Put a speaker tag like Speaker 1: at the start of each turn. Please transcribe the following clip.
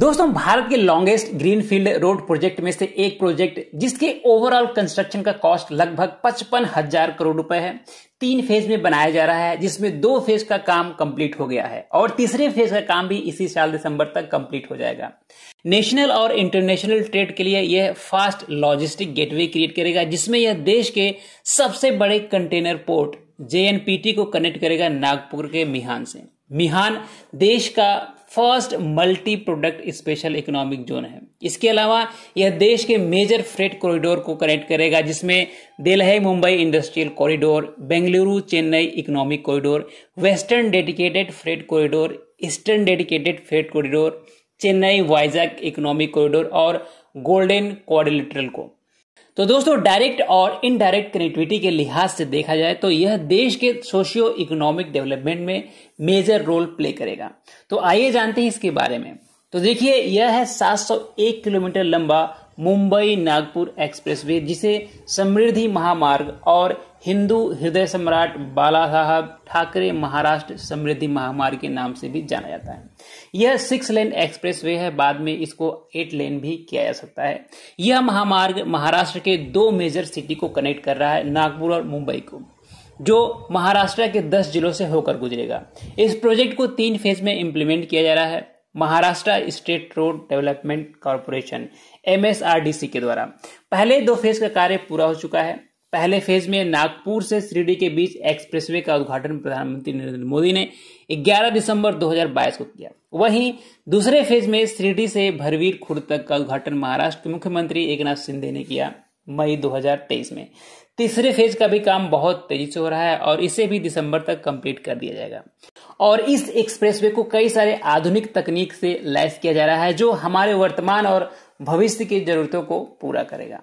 Speaker 1: दोस्तों भारत के longest green field road project में से एक प्रोजेक्ट जिसके ओवरऑल कंस्ट्रक्शन का कॉस्ट लगभग पचपन हजार करोड़ रुपए है तीन फेज में बनाया जा रहा है जिसमें दो फेज का काम कंप्लीट हो गया है और तीसरे फेज का काम भी इसी साल दिसंबर तक कंप्लीट हो जाएगा नेशनल और इंटरनेशनल ट्रेड के लिए यह फास्ट लॉजिस्टिक गेटवे क्रिएट करेगा जिसमें यह देश के सबसे बड़े कंटेनर पोर्ट जेएनपीटी को कनेक्ट करेगा नागपुर के मिहान से मिहान देश का first multi product special economic zone है इसके अलावा यह देश के मेजर फ्रेट कॉरिडोर को कनेक्ट करेगा जिसमें Delhi Mumbai industrial corridor Bengaluru Chennai economic corridor western dedicated freight corridor eastern dedicated freight corridor Chennai Vizag economic corridor और गोल्डन क्वारिलेटरल को तो दोस्तों डायरेक्ट और इनडायरेक्ट कनेक्टिविटी के लिहाज से देखा जाए तो यह देश के सोशियो इकोनॉमिक डेवलपमेंट में मेजर रोल प्ले करेगा तो आइए जानते हैं इसके बारे में तो देखिए यह है 701 किलोमीटर लंबा मुंबई नागपुर एक्सप्रेसवे जिसे समृद्धि महामार्ग और हिंदू हृदय सम्राट बाला साहब ठाकरे महाराष्ट्र समृद्धि महामार्ग के नाम से भी जाना जाता है यह सिक्स लेन एक्सप्रेसवे है बाद में इसको एट लेन भी किया जा सकता है यह महामार्ग महाराष्ट्र के दो मेजर सिटी को कनेक्ट कर रहा है नागपुर और मुंबई को जो महाराष्ट्र के दस जिलों से होकर गुजरेगा इस प्रोजेक्ट को तीन फेज में इम्प्लीमेंट किया जा रहा है Maharashtra state road development corporation MSRDC के द्वारा पहले दो फेज का कार्य पूरा हो चुका है पहले फेज में नागपुर से श्रीडी के बीच एक्सप्रेसवे का उद्घाटन प्रधानमंत्री नरेंद्र मोदी ने 11 दिसंबर 2022 को किया वहीं दूसरे फेज में श्रीडी से भरवीर खुर्द तक का उद्घाटन महाराष्ट्र के मुख्यमंत्री एकनाथ शिंदे ने किया मई 2023 में तीसरे फेज का भी काम बहुत तेजी से हो रहा है और इसे भी दिसंबर तक कंप्लीट कर दिया जाएगा और इस एक्सप्रेसवे को कई सारे आधुनिक तकनीक से लैस किया जा रहा है जो हमारे वर्तमान और भविष्य की जरूरतों को पूरा करेगा